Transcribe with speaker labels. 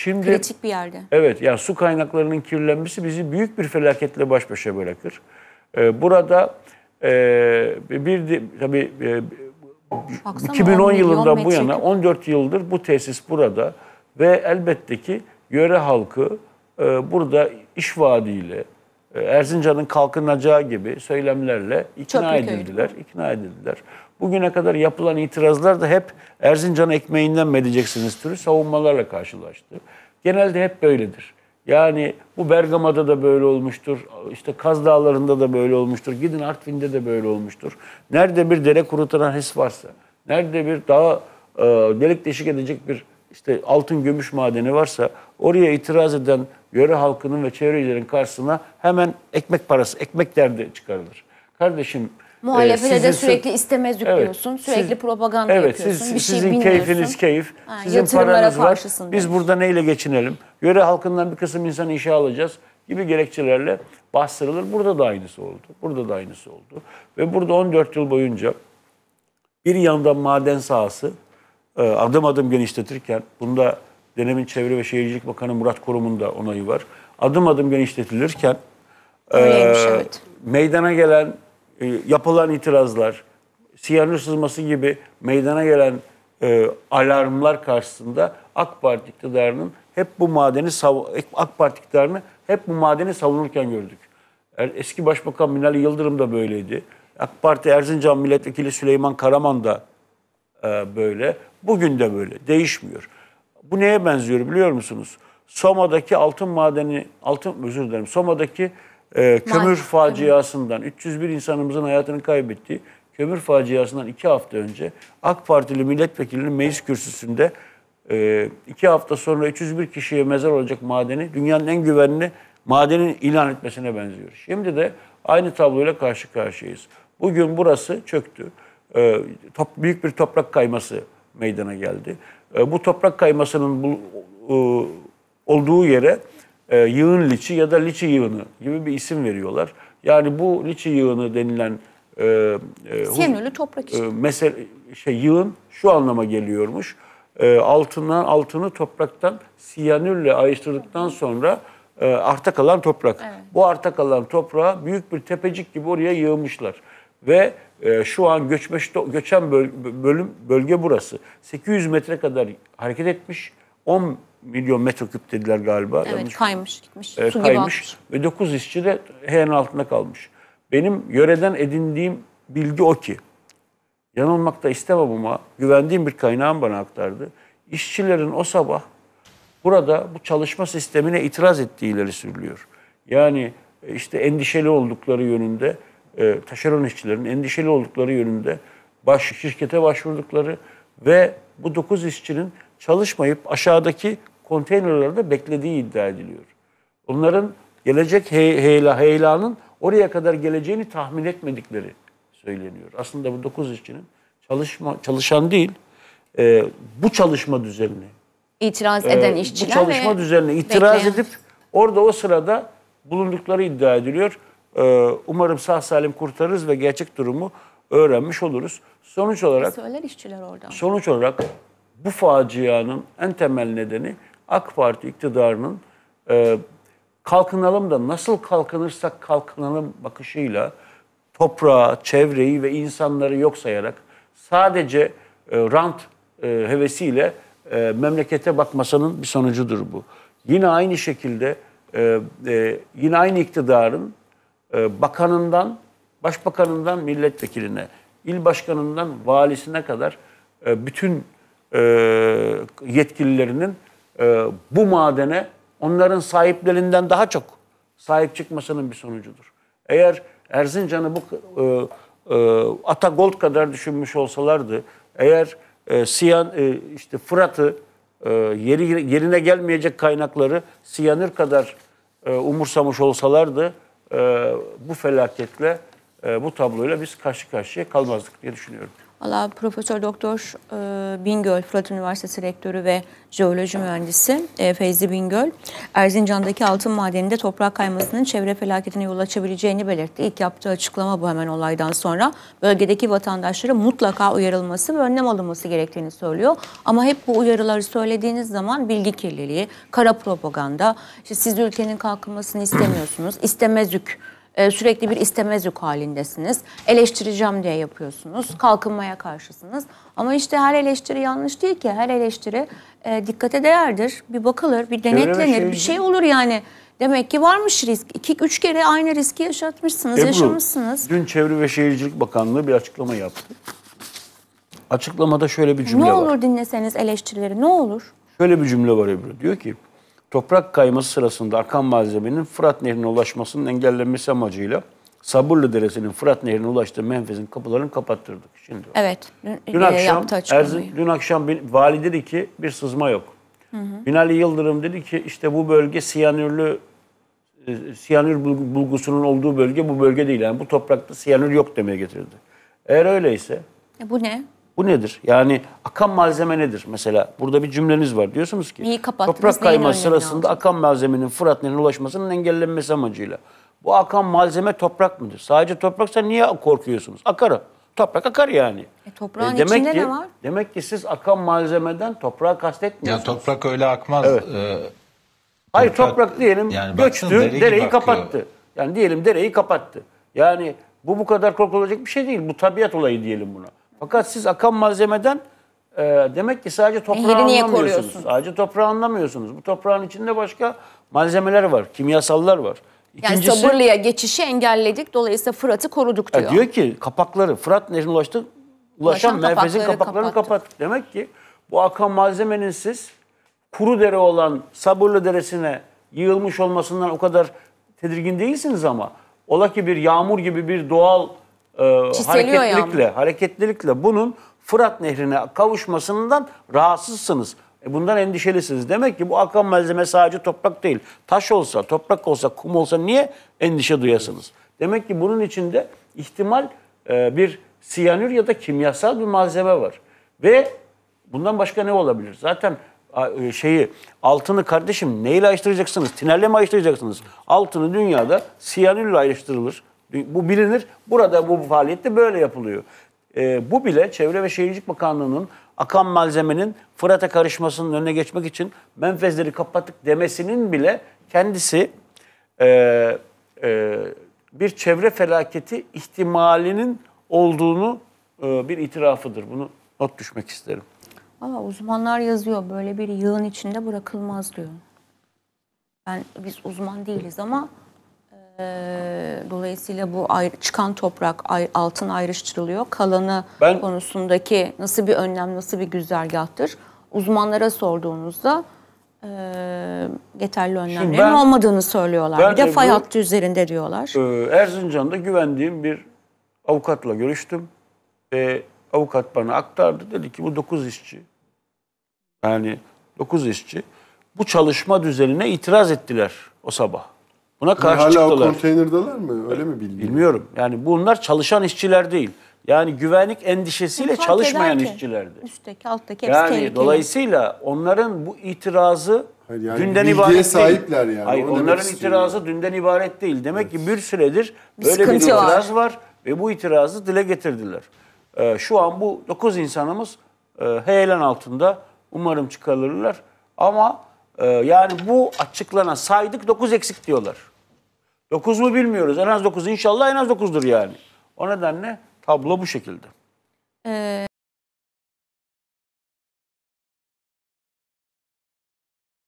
Speaker 1: Şimdi, Kritik bir yerde. Evet yani su kaynaklarının kirlenmesi bizi büyük bir felaketle baş başa bırakır. Ee, burada e, bir tabi e,
Speaker 2: 2010 yılında bu yana
Speaker 1: 14 yıldır bu tesis burada ve elbette ki yöre halkı e, burada iş vaadiyle e, Erzincan'ın kalkınacağı gibi söylemlerle ikna Çöplük edildiler. ikna edildiler. Bugüne kadar yapılan itirazlar da hep Erzincan ekmeğinden mi edeceksiniz türü savunmalarla karşılaştı. Genelde hep böyledir. Yani bu Bergama'da da böyle olmuştur. işte Kaz Dağları'nda da böyle olmuştur. Gidin Artvin'de de böyle olmuştur. Nerede bir dere kurutan his varsa, nerede bir daha e, delik deşik edecek bir işte altın gümüş madeni varsa oraya itiraz eden yöre halkının ve çevrecilerin karşısına hemen ekmek parası, ekmek derdi çıkarılır. Kardeşim Muhalefete de sürekli istemez yüklüyorsun, evet, sürekli siz, propaganda evet, yapıyorsun. Siz, bir şey sizin keyfiniz keyif, ha, sizin paranız var. Biz burada neyle geçinelim? Yöre halkından bir kısım insan işe alacağız gibi gerekçelerle bastırılır. Burada da aynısı oldu. Burada da aynısı oldu. Ve burada 14 yıl boyunca bir yanda maden sahası e, adım adım genişletirken, bunda dönemin Çevre ve Şehircilik Bakanı Murat Korum'un da onayı var. Adım adım genişletilirken e, Öyleymiş, e, evet. meydana gelen e, yapılan itirazlar, siyanür sızması gibi meydana gelen e, alarmlar karşısında AK Parti iktidarının hep bu madeni AK Parti iktidarını hep bu madeni savunurken gördük. Er, eski Başbakan Binali Yıldırım da böyleydi. AK Parti Erzincan Milletvekili Süleyman Karaman da e, böyle. Bugün de böyle. Değişmiyor. Bu neye benziyor biliyor musunuz? Soma'daki altın madeni, altın özür dilerim. Soma'daki e, kömür faciasından 301 insanımızın hayatını kaybettiği kömür faciasından iki hafta önce AK Partili milletvekilinin meclis kürsüsünde e, iki hafta sonra 301 kişiye mezar olacak madeni dünyanın en güvenli madenin ilan etmesine benziyor. Şimdi de aynı tabloyla karşı karşıyayız. Bugün burası çöktü. E, top, büyük bir toprak kayması meydana geldi. E, bu toprak kaymasının bu, e, olduğu yere e, yığın liçi ya da liçi yığını gibi bir isim veriyorlar. Yani bu liçi yığını denilen e, e, toprak e, işte. E, mesele, şey, yığın şu anlama geliyormuş. E, altından altını topraktan siyanürle ayrıştırdıktan sonra e, arta kalan toprak. Evet. Bu arta kalan toprağı büyük bir tepecik gibi oraya yığmışlar. Ve e, şu an göçmeş, göçen böl, bölüm, bölge burası. 800 metre kadar hareket etmiş. 10 milyon metreküp dediler galiba. Evet Yanlış
Speaker 2: kaymış gitmiş. E, Su kaymış
Speaker 1: ve 9 işçi de heyenin altında kalmış. Benim yöreden edindiğim bilgi o ki yanılmak da istemem ama güvendiğim bir kaynağım bana aktardı. İşçilerin o sabah burada bu çalışma sistemine itiraz ettiği ileri sürülüyor. Yani e, işte endişeli oldukları yönünde e, taşeron işçilerin endişeli oldukları yönünde baş şirkete başvurdukları ve bu 9 işçinin çalışmayıp aşağıdaki konteynerlarda beklediği iddia ediliyor. Onların gelecek he heyla heylanın oraya kadar geleceğini tahmin etmedikleri söyleniyor. Aslında bu 9 işçinin çalışma çalışan değil, e, bu çalışma düzenini
Speaker 2: itiraz e, eden işçiler bu çalışma ve düzenine itiraz bekleyen.
Speaker 1: edip orada o sırada bulundukları iddia ediliyor. E, umarım sağ salim kurtarırız ve gerçek durumu öğrenmiş oluruz. Sonuç olarak
Speaker 2: söyler işçiler oradan.
Speaker 1: Sonuç olarak bu facianın en temel nedeni AK Parti iktidarının e, kalkınalım da nasıl kalkınırsak kalkınalım bakışıyla toprağı, çevreyi ve insanları yok sayarak sadece e, rant e, hevesiyle e, memlekete bakmasının bir sonucudur bu. Yine aynı şekilde e, e, yine aynı iktidarın e, bakanından, başbakanından milletvekiline, il başkanından valisine kadar e, bütün e, yetkililerinin e, bu madene onların sahiplerinden daha çok sahip çıkmasının bir sonucudur. Eğer Erzincan'ı bu e, e, Ata Gold kadar düşünmüş olsalardı, eğer e, Siyan e, işte Fırat'ı e, yeri, yerine gelmeyecek kaynakları Siyanır kadar e, umursamış olsalardı e, bu felaketle e, bu tabloyla biz karşı karşıya kalmazdık diye düşünüyorum.
Speaker 2: Allah Profesör Doktor e, Bingöl Fırat Üniversitesi Rektörü ve Jeoloji Mühendisi e, Feyzi Bingöl Erzincan'daki altın madeninde toprak kaymasının çevre felaketine yol açabileceğini belirtti. İlk yaptığı açıklama bu hemen olaydan sonra bölgedeki vatandaşları mutlaka uyarılması ve önlem alınması gerektiğini söylüyor. Ama hep bu uyarıları söylediğiniz zaman bilgi kirliliği, kara propaganda, işte siz ülkenin kalkınmasını istemiyorsunuz, istemezük ee, sürekli bir istemezlik halindesiniz. Eleştireceğim diye yapıyorsunuz. Kalkınmaya karşısınız. Ama işte her eleştiri yanlış değil ki. Her eleştiri e, dikkate değerdir. Bir bakılır, bir denetlenir, şey bir şey olur yani. Demek ki varmış risk. İki, üç kere aynı riski yaşatmışsınız, Ebru, yaşamışsınız.
Speaker 1: Dün Çevre ve Şehircilik Bakanlığı bir açıklama yaptı. Açıklamada şöyle bir cümle var. Ne olur
Speaker 2: var. dinleseniz eleştirileri, ne olur?
Speaker 1: Şöyle bir cümle var Ebru. Diyor ki, toprak kayması sırasında akan malzemenin Fırat Nehri'ne ulaşmasının engellenmesi amacıyla Sabırlı Deresi'nin Fırat Nehri'ne ulaştığı Menfez'in kapılarını kapattırdık. Şimdi.
Speaker 2: Evet. Dün, e,
Speaker 1: e, akşam Erzin, dün akşam bir, vali dedi ki bir sızma yok. Hı Binali Yıldırım dedi ki işte bu bölge siyanürlü e, siyanür bulgusunun olduğu bölge bu bölge değil. Yani bu toprakta siyanür yok demeye getirdi. Eğer öyleyse e bu ne? Bu nedir? Yani akan malzeme nedir? Mesela burada bir cümleniz var. Diyorsunuz
Speaker 2: ki toprak kayma sırasında
Speaker 1: akan malzemenin Fırat Nehri'ne ulaşmasının engellenmesi amacıyla. Bu akan malzeme toprak mıdır? Sadece topraksa niye korkuyorsunuz? Akar. Toprak akar yani. E,
Speaker 2: toprağın e, demek içinde ki, ne var?
Speaker 1: Demek ki siz akan malzemeden toprağı kastetmiyorsunuz. Ya toprak öyle akmaz. Evet. Ee, Hayır toprak, diyelim yani göçtü, dere dereyi kapattı. Yani diyelim dereyi kapattı. Yani bu bu kadar korkulacak bir şey değil. Bu tabiat olayı diyelim buna. Fakat siz akan malzemeden e, demek ki sadece toprağı niye anlamıyorsunuz. koruyorsun? Sadece toprağı anlamıyorsunuz. Bu toprağın içinde başka malzemeler var, kimyasallar var. Yani sabırlıya
Speaker 2: geçişi engelledik. Dolayısıyla Fırat'ı koruduk e, diyor. Ya
Speaker 1: diyor ki kapakları Fırat Nehri'ne ulaştı. Ulaşan Ulaşan menfezin kapakları kapaklarını kapat. Demek ki bu akan malzemenin siz kuru dere olan Sabırlı Deresi'ne yığılmış olmasından o kadar tedirgin değilsiniz ama ola ki bir yağmur gibi bir doğal e, hareketlilikle, yani. hareketlilikle bunun Fırat Nehri'ne kavuşmasından rahatsızsınız. E bundan endişelisiniz. Demek ki bu akan malzeme sadece toprak değil. Taş olsa, toprak olsa, kum olsa niye endişe duyasınız? Demek ki bunun içinde ihtimal e, bir siyanür ya da kimyasal bir malzeme var. Ve bundan başka ne olabilir? Zaten e, şeyi altını kardeşim neyle ayrıştıracaksınız? Tinerle mi ayrıştıracaksınız? Altını dünyada siyanürle ayrıştırılır. Bu bilinir. Burada bu faaliyette böyle yapılıyor. E, bu bile Çevre ve Şehircilik Bakanlığı'nın akan malzemenin Fırat'a karışmasının önüne geçmek için menfezleri kapattık demesinin bile kendisi e, e, bir çevre felaketi ihtimalinin olduğunu e, bir itirafıdır. Bunu not düşmek isterim.
Speaker 2: Valla uzmanlar yazıyor böyle bir yığın içinde bırakılmaz diyor. Yani biz uzman değiliz ama ee, dolayısıyla bu ayrı, çıkan toprak altın ayrıştırılıyor. Kalanı ben, konusundaki nasıl bir önlem, nasıl bir güzergahtır? Uzmanlara sorduğunuzda e, yeterli önlemlerin ben, olmadığını söylüyorlar. bir de, de fay hattı üzerinde
Speaker 1: diyorlar. E, Erzincan'da güvendiğim bir avukatla görüştüm. Ve avukat bana aktardı. Dedi ki bu dokuz işçi. Yani dokuz işçi bu çalışma düzenine itiraz ettiler o sabah. Buna hani karşı yani hala çıktılar. Hala o konteynerdeler mi? Öyle mi bilmiyorum. Bilmiyorum. Yani bunlar çalışan işçiler değil. Yani güvenlik endişesiyle Fark çalışmayan işçilerdi.
Speaker 2: Üstteki, alttaki hepsi yani tehlikeli.
Speaker 1: Dolayısıyla onların bu itirazı Hayır yani dünden ibaret sahipler değil. yani. Hayır, onların itirazı yani. dünden ibaret değil. Demek evet. ki bir süredir böyle bir itiraz var. var ve bu itirazı dile getirdiler. Ee, şu an bu 9 insanımız e, heyelan altında. Umarım çıkarırlar Ama ee, yani bu açıklanan saydık 9 eksik diyorlar. 9 mu bilmiyoruz. En az 9 inşallah en az 9'dur yani. O nedenle tablo bu şekilde. Ee...